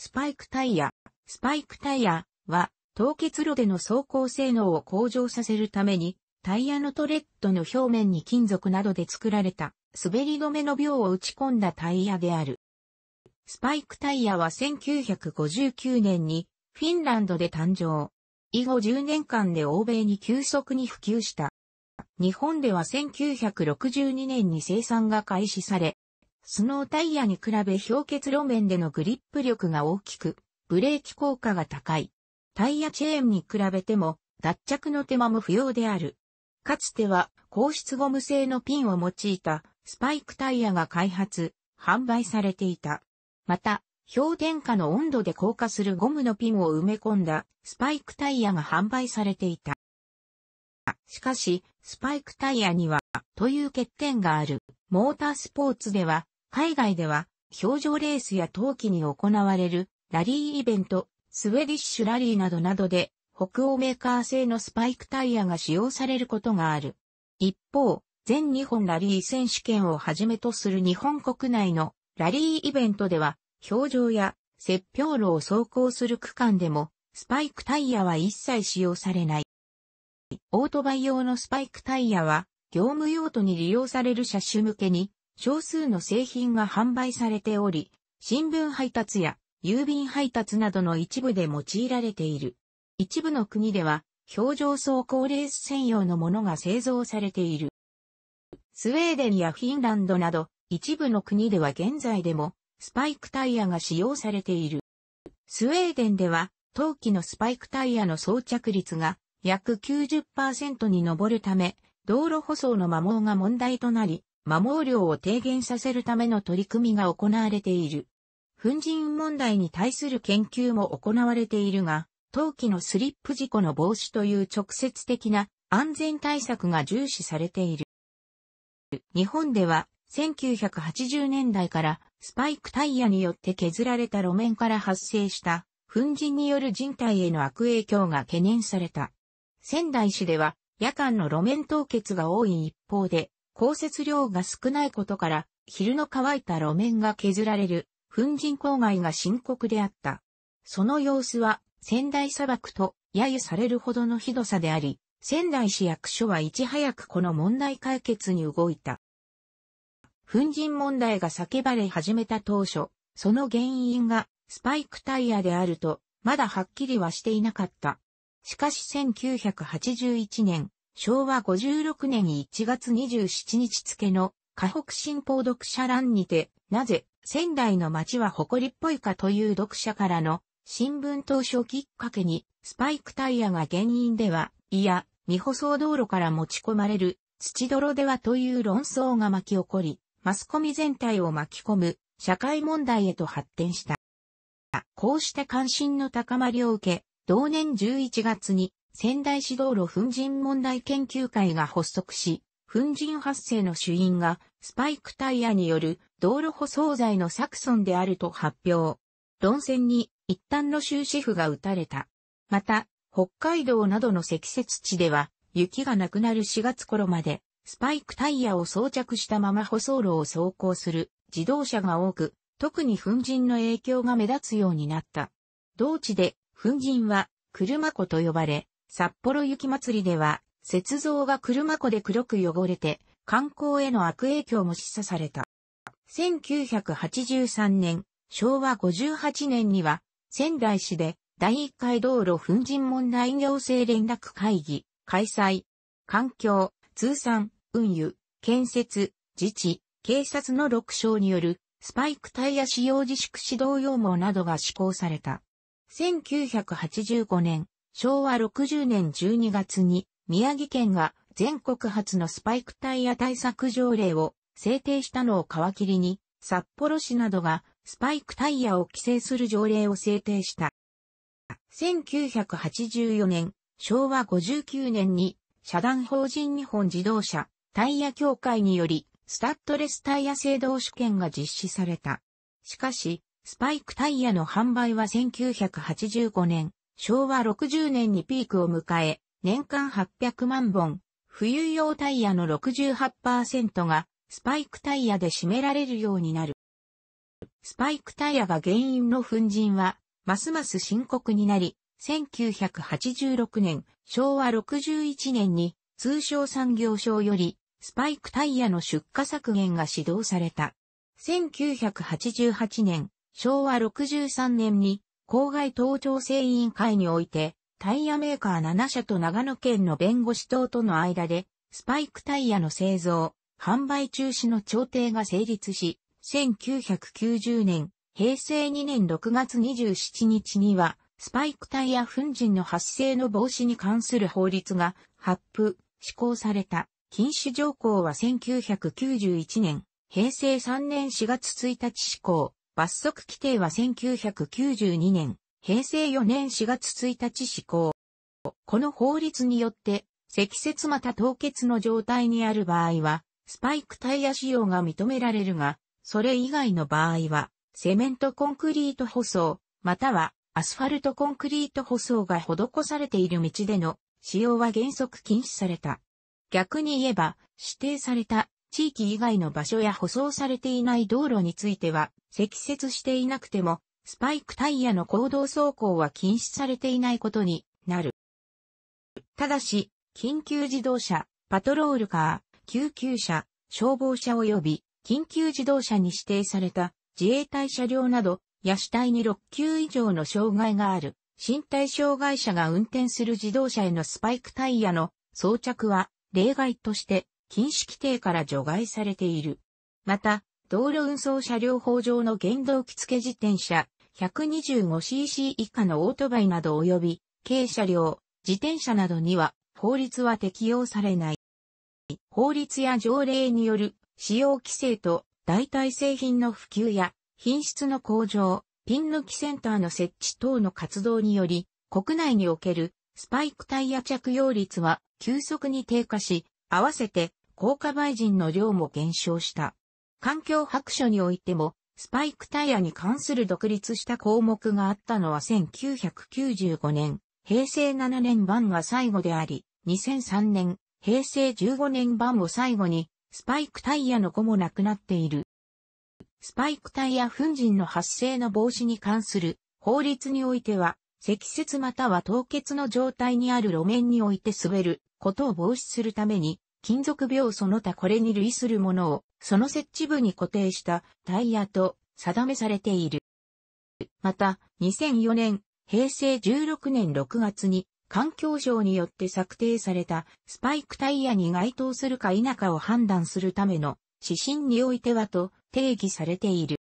スパイクタイヤ。スパイクタイヤは、凍結路での走行性能を向上させるために、タイヤのトレッドの表面に金属などで作られた滑り止めの秒を打ち込んだタイヤである。スパイクタイヤは1959年にフィンランドで誕生。以後10年間で欧米に急速に普及した。日本では1962年に生産が開始され、スノータイヤに比べ氷結路面でのグリップ力が大きく、ブレーキ効果が高い。タイヤチェーンに比べても、脱着の手間も不要である。かつては、硬質ゴム製のピンを用いたスパイクタイヤが開発、販売されていた。また、氷点下の温度で硬化するゴムのピンを埋め込んだスパイクタイヤが販売されていた。しかし、スパイクタイヤには、という欠点がある。モータースポーツでは、海外では、表情レースや冬季に行われるラリーイベント、スウェディッシュラリーなどなどで、北欧メーカー製のスパイクタイヤが使用されることがある。一方、全日本ラリー選手権をはじめとする日本国内のラリーイベントでは、表情や雪氷路を走行する区間でも、スパイクタイヤは一切使用されない。オートバイ用のスパイクタイヤは、業務用途に利用される車種向けに少数の製品が販売されており、新聞配達や郵便配達などの一部で用いられている。一部の国では、表情走行レース専用のものが製造されている。スウェーデンやフィンランドなど、一部の国では現在でも、スパイクタイヤが使用されている。スウェーデンでは、陶器のスパイクタイヤの装着率が約90%に上るため、道路舗装の摩耗が問題となり、摩耗量を低減させるための取り組みが行われている。粉塵問題に対する研究も行われているが、冬季のスリップ事故の防止という直接的な安全対策が重視されている。日本では1980年代からスパイクタイヤによって削られた路面から発生した粉塵による人体への悪影響が懸念された。仙台市では夜間の路面凍結が多い一方で降雪量が少ないことから、昼の乾いた路面が削られる、粉塵郊外が深刻であった。その様子は、仙台砂漠と揶揄されるほどのひどさであり、仙台市役所はいち早くこの問題解決に動いた。粉塵問題が叫ばれ始めた当初、その原因がスパイクタイヤであると、まだはっきりはしていなかった。しかし1981年、昭和56年1月27日付の河北新報読者欄にて、なぜ仙台の街は誇りっぽいかという読者からの新聞投書きっかけにスパイクタイヤが原因では、いや、未舗装道路から持ち込まれる土泥ではという論争が巻き起こり、マスコミ全体を巻き込む社会問題へと発展した。こうして関心の高まりを受け、同年11月に仙台市道路粉塵問題研究会が発足し、粉塵発生の主因がスパイクタイヤによる道路舗装材のサクソンであると発表。論戦に一旦の終止符が打たれた。また、北海道などの積雪地では雪がなくなる4月頃までスパイクタイヤを装着したまま舗装路を走行する自動車が多く、特に粉塵の影響が目立つようになった。同地で粉塵は車庫と呼ばれ、札幌雪まつりでは、雪像が車庫で黒く汚れて、観光への悪影響も示唆された。1983年、昭和58年には、仙台市で第1回道路粉塵問題行政連絡会議、開催、環境、通産、運輸、建設、自治、警察の6省によるスパイクタイヤ使用自粛指導要望などが施行された。1985年、昭和60年12月に宮城県が全国初のスパイクタイヤ対策条例を制定したのを皮切りに札幌市などがスパイクタイヤを規制する条例を制定した。1984年、昭和59年に社団法人日本自動車タイヤ協会によりスタッドレスタイヤ制度試験が実施された。しかし、スパイクタイヤの販売は1985年、昭和60年にピークを迎え、年間800万本、冬用タイヤの68%がスパイクタイヤで占められるようになる。スパイクタイヤが原因の粉塵は、ますます深刻になり、1986年、昭和61年に、通商産業省より、スパイクタイヤの出荷削減が指導された。1988年、昭和63年に、郊外盗聴制委員会において、タイヤメーカー7社と長野県の弁護士等との間で、スパイクタイヤの製造、販売中止の調停が成立し、1990年、平成2年6月27日には、スパイクタイヤ粉塵の発生の防止に関する法律が発布、施行された。禁止条項は1991年、平成3年4月1日施行。罰則規定は1992年、平成4年4月1日施行。この法律によって、積雪また凍結の状態にある場合は、スパイクタイヤ使用が認められるが、それ以外の場合は、セメントコンクリート舗装、またはアスファルトコンクリート舗装が施されている道での使用は原則禁止された。逆に言えば、指定された地域以外の場所や舗装されていない道路については、積雪していなくても、スパイクタイヤの行動走行は禁止されていないことになる。ただし、緊急自動車、パトロールカー、救急車、消防車及び緊急自動車に指定された自衛隊車両など、野手隊に6級以上の障害がある、身体障害者が運転する自動車へのスパイクタイヤの装着は例外として禁止規定から除外されている。また、道路運送車両法上の原動機付自転車 125cc 以下のオートバイなど及び、軽車両、自転車などには法律は適用されない。法律や条例による使用規制と代替製品の普及や品質の向上、ピン抜きセンターの設置等の活動により、国内におけるスパイクタイヤ着用率は急速に低下し、合わせて効果倍人の量も減少した。環境白書においても、スパイクタイヤに関する独立した項目があったのは1995年、平成7年版が最後であり、2003年、平成15年版を最後に、スパイクタイヤの子もなくなっている。スパイクタイヤ粉塵の発生の防止に関する法律においては、積雪または凍結の状態にある路面において滑ることを防止するために、金属病その他これに類するものを、その設置部に固定したタイヤと定めされている。また、2004年、平成16年6月に、環境省によって策定されたスパイクタイヤに該当するか否かを判断するための指針においてはと定義されている。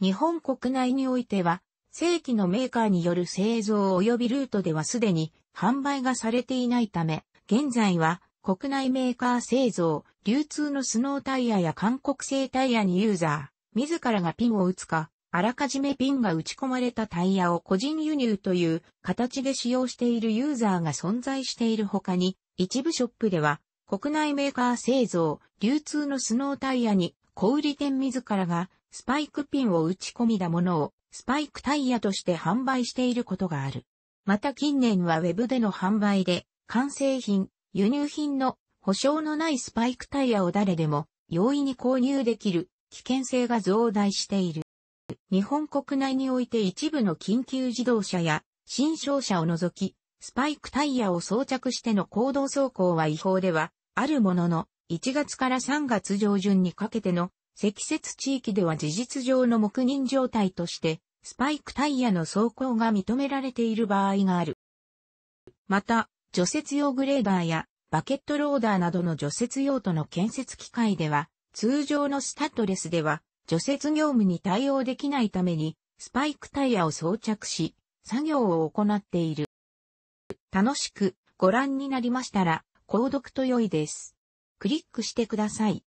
日本国内においては、正規のメーカーによる製造及びルートではすでに販売がされていないため、現在は国内メーカー製造、流通のスノータイヤや韓国製タイヤにユーザー、自らがピンを打つか、あらかじめピンが打ち込まれたタイヤを個人輸入という形で使用しているユーザーが存在している他に、一部ショップでは国内メーカー製造、流通のスノータイヤに小売店自らがスパイクピンを打ち込みだものをスパイクタイヤとして販売していることがある。また近年はウェブでの販売で完成品、輸入品の保証のないスパイクタイヤを誰でも容易に購入できる危険性が増大している。日本国内において一部の緊急自動車や新商車を除き、スパイクタイヤを装着しての行動走行は違法ではあるものの、1月から3月上旬にかけての積雪地域では事実上の黙認状態として、スパイクタイヤの走行が認められている場合がある。また、除雪用グレーバーやバケットローダーなどの除雪用途の建設機械では、通常のスタッドレスでは除雪業務に対応できないために、スパイクタイヤを装着し、作業を行っている。楽しくご覧になりましたら、購読と良いです。クリックしてください。